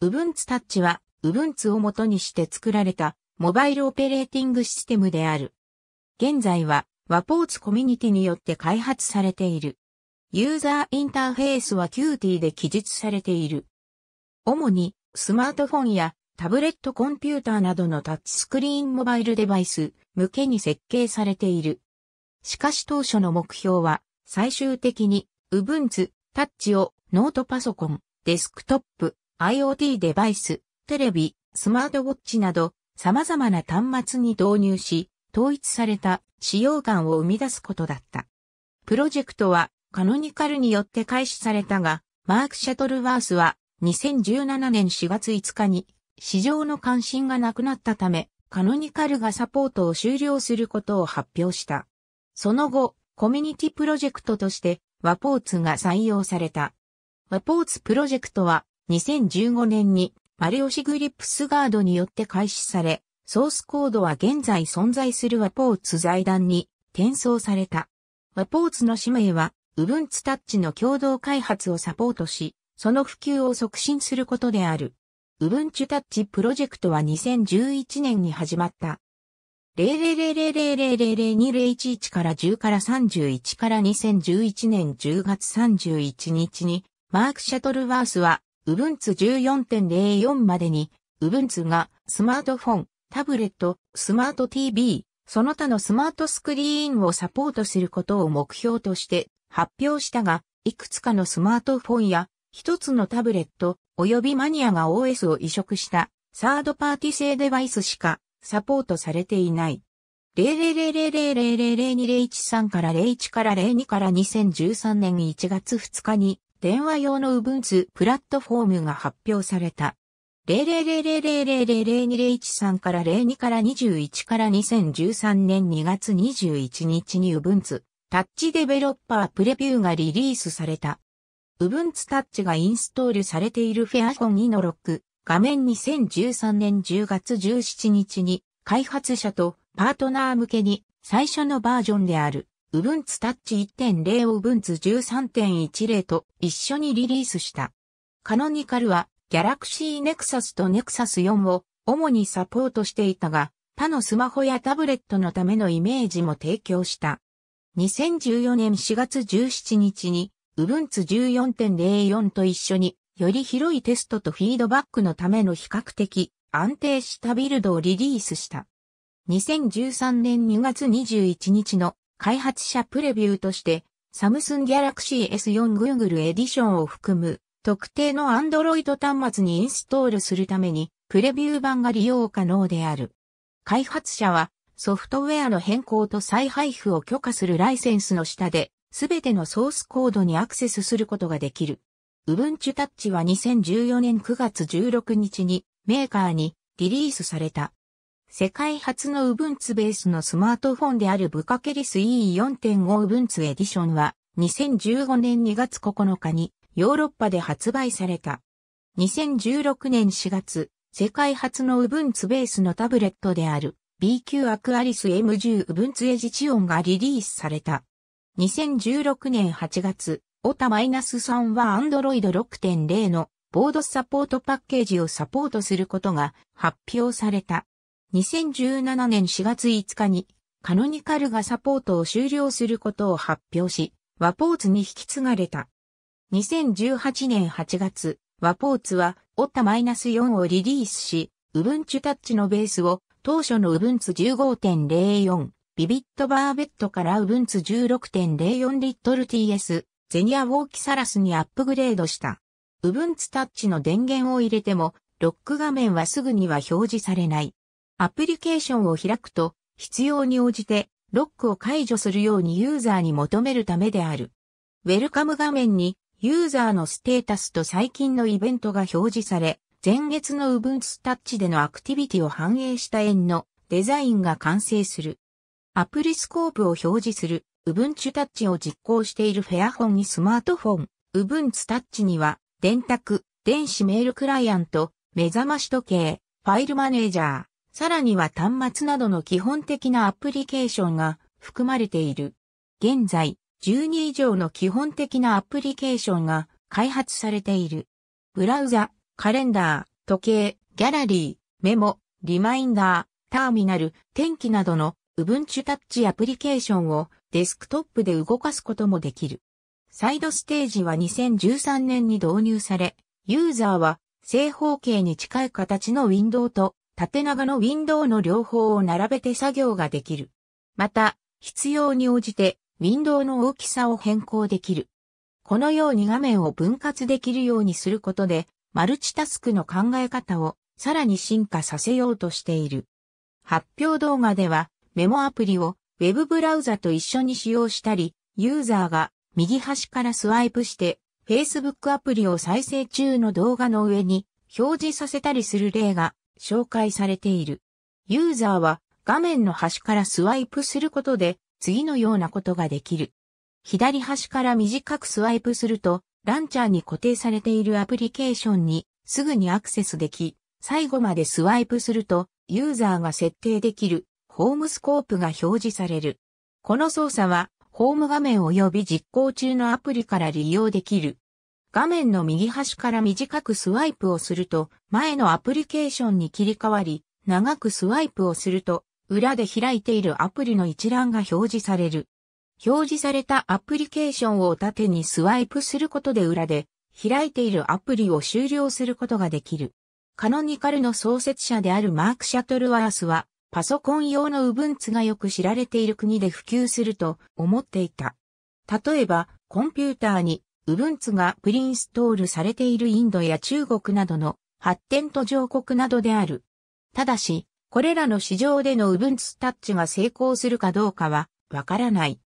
Ubuntu t o タッチは、Ubuntu を元にして作られたモバイルオペレーティングシステムである。現在は、ワポーツコミュニティによって開発されている。ユーザーインターフェースは Qt で記述されている。主に、スマートフォンやタブレットコンピューターなどのタッチスクリーンモバイルデバイス向けに設計されている。しかし当初の目標は、最終的に、Ubuntu t o タッチをノートパソコン、デスクトップ、IoT デバイス、テレビ、スマートウォッチなど様々な端末に導入し、統一された使用感を生み出すことだった。プロジェクトはカノニカルによって開始されたが、マーク・シャトルワースは2017年4月5日に市場の関心がなくなったため、カノニカルがサポートを終了することを発表した。その後、コミュニティプロジェクトとして、ワポーツが採用された。ワポーツプロジェクトは、2015年にマリオシグリップスガードによって開始され、ソースコードは現在存在するワポーツ財団に転送された。ワポーツの使命は、ウブンツタッチの共同開発をサポートし、その普及を促進することである。ウブンチュタッチプロジェクトは2011年に始まった。000000002011から10から31から2011年10月31日に、マーク・シャトルワースは Ubuntu 14.04までに、Ubuntu がスマートフォン、タブレット、スマート TV、その他のスマートスクリーンをサポートすることを目標として発表したが、いくつかのスマートフォンや一つのタブレット及びマニアが OS を移植したサードパーティ製デバイスしかサポートされていない。00000000201 3から01から02から2013年1月2日に電話用の Ubuntu プラットフォームが発表された。000000002013から02から21から2013年2月21日に Ubuntu タッチデベロッパープレビューがリリースされた。Ubuntu タッチがインストールされているフェアコン2の6画面2013年10月17日に開発者とパートナー向けに最初のバージョンであるウブンツタッチ1.0をウブンツ13.10と一緒にリリースした。カノニカルは Galaxy Nexus と Nexus 4を主にサポートしていたが、他のスマホやタブレットのためのイメージも提供した。2014年4月17日に Ubuntu 14.04と一緒により広いテストとフィードバックのための比較的安定したビルドをリリースした。2013年2月21日の開発者プレビューとして、サムスンギャラクシー S4 Google エディションを含む特定の Android 端末にインストールするためにプレビュー版が利用可能である。開発者はソフトウェアの変更と再配布を許可するライセンスの下で、すべてのソースコードにアクセスすることができる。Ubuntu Touch は2014年9月16日にメーカーにリリースされた。世界初の Ubuntu ベースのスマートフォンであるブカケリス EE4.5 Ubuntu エディションは2015年2月9日にヨーロッパで発売された。2016年4月、世界初の Ubuntu ベースのタブレットである BQ アクアリス M10 Ubuntu エジチオンがリリースされた。2016年8月、オタ -3 は Android 6.0のボードサポートパッケージをサポートすることが発表された。2017年4月5日に、カノニカルがサポートを終了することを発表し、ワポーツに引き継がれた。2018年8月、ワポーツは、オタマイナス -4 をリリースし、ウブンチュタッチのベースを、当初のウブンツ15.04、ビビットバーベットからウブンツ16.04リットル TS、ゼニアウォーキサラスにアップグレードした。ウブンツタッチの電源を入れても、ロック画面はすぐには表示されない。アプリケーションを開くと、必要に応じてロックを解除するようにユーザーに求めるためである。ウェルカム画面にユーザーのステータスと最近のイベントが表示され、前月の Ubuntu t o タッチでのアクティビティを反映した円のデザインが完成する。アプリスコープを表示する Ubuntu t o タッチを実行しているフェアフォンにスマートフォン、Ubuntu t o タッチには電卓、電子メールクライアント、目覚まし時計、ファイルマネージャー、さらには端末などの基本的なアプリケーションが含まれている。現在、12以上の基本的なアプリケーションが開発されている。ブラウザ、カレンダー、時計、ギャラリー、メモ、リマインダー、ターミナル、天気などの Ubuntu Touch アプリケーションをデスクトップで動かすこともできる。サイドステージは2013年に導入され、ユーザーは正方形に近い形のウィンドウと縦長のウィンドウの両方を並べて作業ができる。また、必要に応じて、ウィンドウの大きさを変更できる。このように画面を分割できるようにすることで、マルチタスクの考え方をさらに進化させようとしている。発表動画では、メモアプリを Web ブラウザと一緒に使用したり、ユーザーが右端からスワイプして、Facebook アプリを再生中の動画の上に表示させたりする例が紹介されている。ユーザーは画面の端からスワイプすることで次のようなことができる。左端から短くスワイプするとランチャーに固定されているアプリケーションにすぐにアクセスでき、最後までスワイプするとユーザーが設定できるホームスコープが表示される。この操作はホーム画面及び実行中のアプリから利用できる画面の右端から短くスワイプをすると、前のアプリケーションに切り替わり、長くスワイプをすると、裏で開いているアプリの一覧が表示される。表示されたアプリケーションを縦にスワイプすることで裏で開いているアプリを終了することができる。カノニカルの創設者であるマーク・シャトルワースはパソコン用の Ubuntu がよく知られている国で普及すると思っていた。例えばコンピューターに Ubuntu がプリンストールされているインドや中国などの発展途上国などである。ただし、これらの市場での Ubuntu タッチが成功するかどうかはわからない。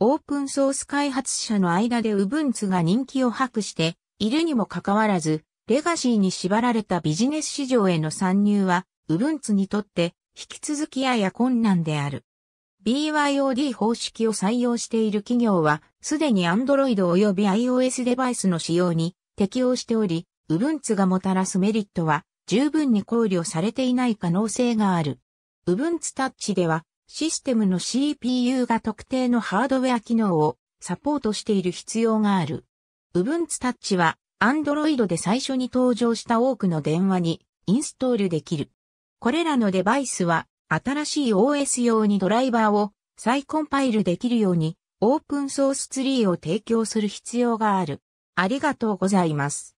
オープンソース開発者の間で Ubuntu が人気を博しているにもかかわらず、レガシーに縛られたビジネス市場への参入は、Ubuntu にとって引き続きやや困難である。BYOD 方式を採用している企業は、すでに Android 及び iOS デバイスの使用に適応しており、Ubuntu がもたらすメリットは十分に考慮されていない可能性がある。Ubuntu Touch では、システムの CPU が特定のハードウェア機能をサポートしている必要がある。Ubuntu Touch は Android で最初に登場した多くの電話にインストールできる。これらのデバイスは新しい OS 用にドライバーを再コンパイルできるようにオープンソースツリーを提供する必要がある。ありがとうございます。